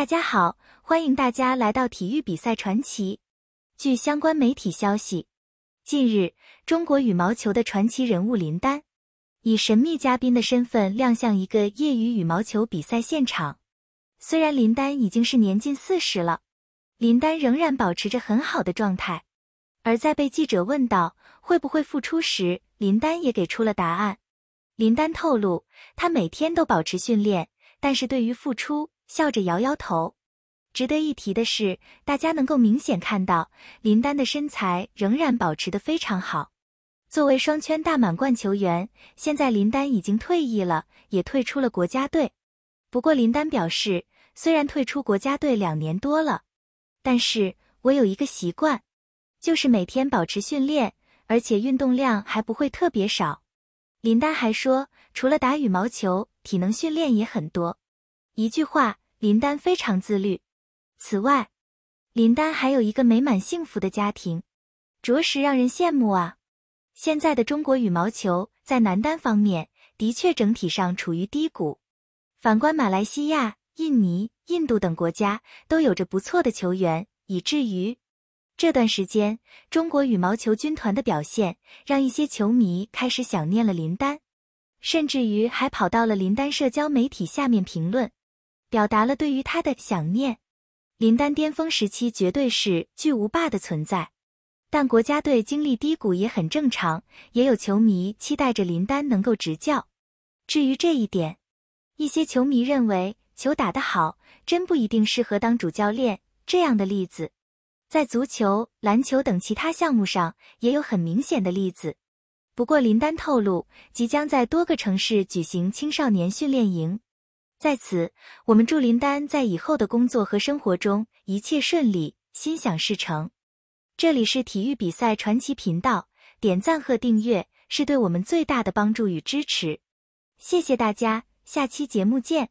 大家好，欢迎大家来到体育比赛传奇。据相关媒体消息，近日，中国羽毛球的传奇人物林丹以神秘嘉宾的身份亮相一个业余羽毛球比赛现场。虽然林丹已经是年近四十了，林丹仍然保持着很好的状态。而在被记者问到会不会复出时，林丹也给出了答案。林丹透露，他每天都保持训练，但是对于复出。笑着摇摇头。值得一提的是，大家能够明显看到林丹的身材仍然保持的非常好。作为双圈大满贯球员，现在林丹已经退役了，也退出了国家队。不过，林丹表示，虽然退出国家队两年多了，但是我有一个习惯，就是每天保持训练，而且运动量还不会特别少。林丹还说，除了打羽毛球，体能训练也很多。一句话。林丹非常自律。此外，林丹还有一个美满幸福的家庭，着实让人羡慕啊。现在的中国羽毛球在男单方面的确整体上处于低谷，反观马来西亚、印尼、印度等国家都有着不错的球员，以至于这段时间中国羽毛球军团的表现让一些球迷开始想念了林丹，甚至于还跑到了林丹社交媒体下面评论。表达了对于他的想念。林丹巅峰时期绝对是巨无霸的存在，但国家队经历低谷也很正常。也有球迷期待着林丹能够执教。至于这一点，一些球迷认为球打得好，真不一定适合当主教练。这样的例子，在足球、篮球等其他项目上也有很明显的例子。不过，林丹透露即将在多个城市举行青少年训练营。在此，我们祝林丹在以后的工作和生活中一切顺利，心想事成。这里是体育比赛传奇频道，点赞和订阅是对我们最大的帮助与支持，谢谢大家，下期节目见。